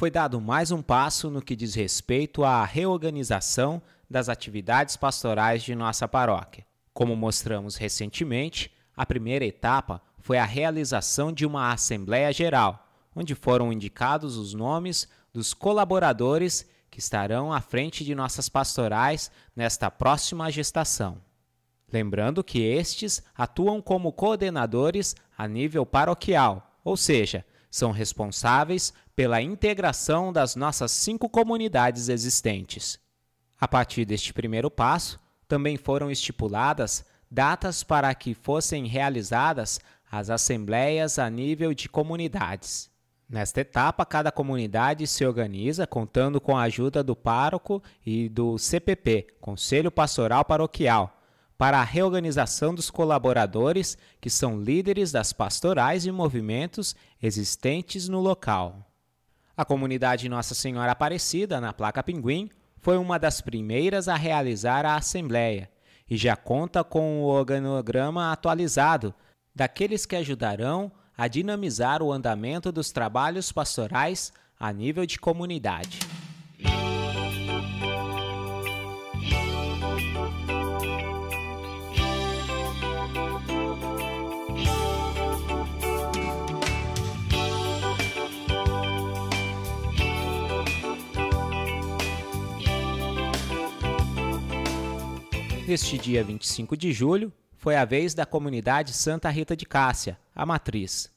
foi dado mais um passo no que diz respeito à reorganização das atividades pastorais de nossa paróquia. Como mostramos recentemente, a primeira etapa foi a realização de uma Assembleia Geral, onde foram indicados os nomes dos colaboradores que estarão à frente de nossas pastorais nesta próxima gestação. Lembrando que estes atuam como coordenadores a nível paroquial, ou seja, são responsáveis pela integração das nossas cinco comunidades existentes. A partir deste primeiro passo, também foram estipuladas datas para que fossem realizadas as assembleias a nível de comunidades. Nesta etapa, cada comunidade se organiza contando com a ajuda do pároco e do CPP, Conselho Pastoral Paroquial, para a reorganização dos colaboradores que são líderes das pastorais e movimentos existentes no local. A comunidade Nossa Senhora Aparecida, na Placa Pinguim, foi uma das primeiras a realizar a assembleia e já conta com o organograma atualizado daqueles que ajudarão a dinamizar o andamento dos trabalhos pastorais a nível de comunidade. Este dia 25 de julho foi a vez da comunidade Santa Rita de Cássia, a matriz.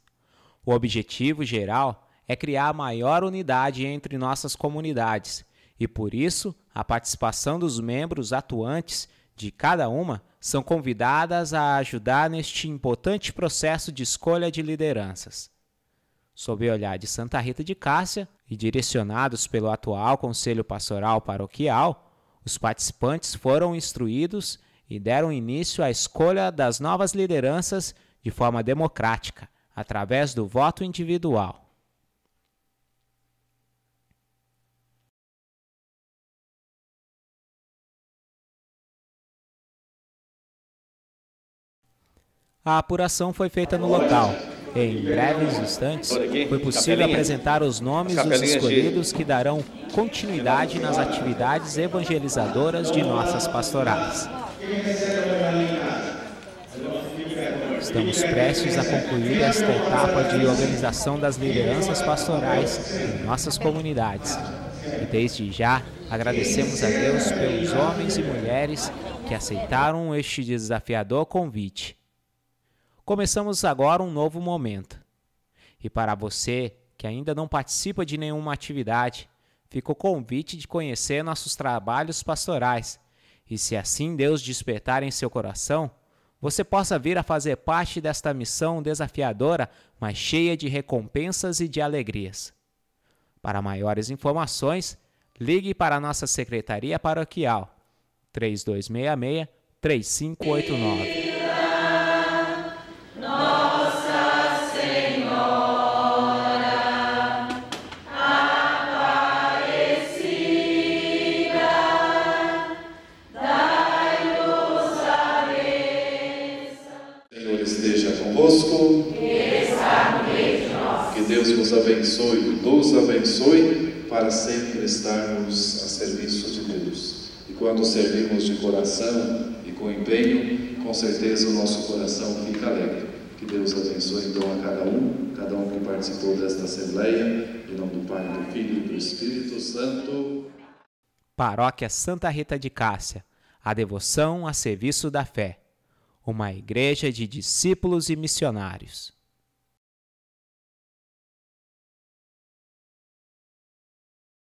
O objetivo geral é criar maior unidade entre nossas comunidades e, por isso, a participação dos membros atuantes de cada uma são convidadas a ajudar neste importante processo de escolha de lideranças. Sob o olhar de Santa Rita de Cássia e direcionados pelo atual Conselho Pastoral Paroquial, os participantes foram instruídos e deram início à escolha das novas lideranças de forma democrática, através do voto individual. A apuração foi feita no local, em breves instantes, foi possível apresentar os nomes dos escolhidos que darão continuidade nas atividades evangelizadoras de nossas pastorais. Estamos prestes a concluir esta etapa de organização das lideranças pastorais em nossas comunidades. E desde já agradecemos a Deus pelos homens e mulheres que aceitaram este desafiador convite Começamos agora um novo momento. E para você que ainda não participa de nenhuma atividade, fica o convite de conhecer nossos trabalhos pastorais. E se assim Deus despertar em seu coração, você possa vir a fazer parte desta missão desafiadora, mas cheia de recompensas e de alegrias. Para maiores informações, ligue para a nossa Secretaria Paroquial 3266 3589. convosco. Que Deus nos abençoe, nos abençoe para sempre estarmos a serviço de Deus. E quando servimos de coração e com empenho, com certeza o nosso coração fica alegre. Que Deus abençoe então a cada um, cada um que participou desta assembleia, em nome do Pai, do Filho e do Espírito Santo. Paróquia Santa Rita de Cássia, a devoção a serviço da fé uma igreja de discípulos e missionários.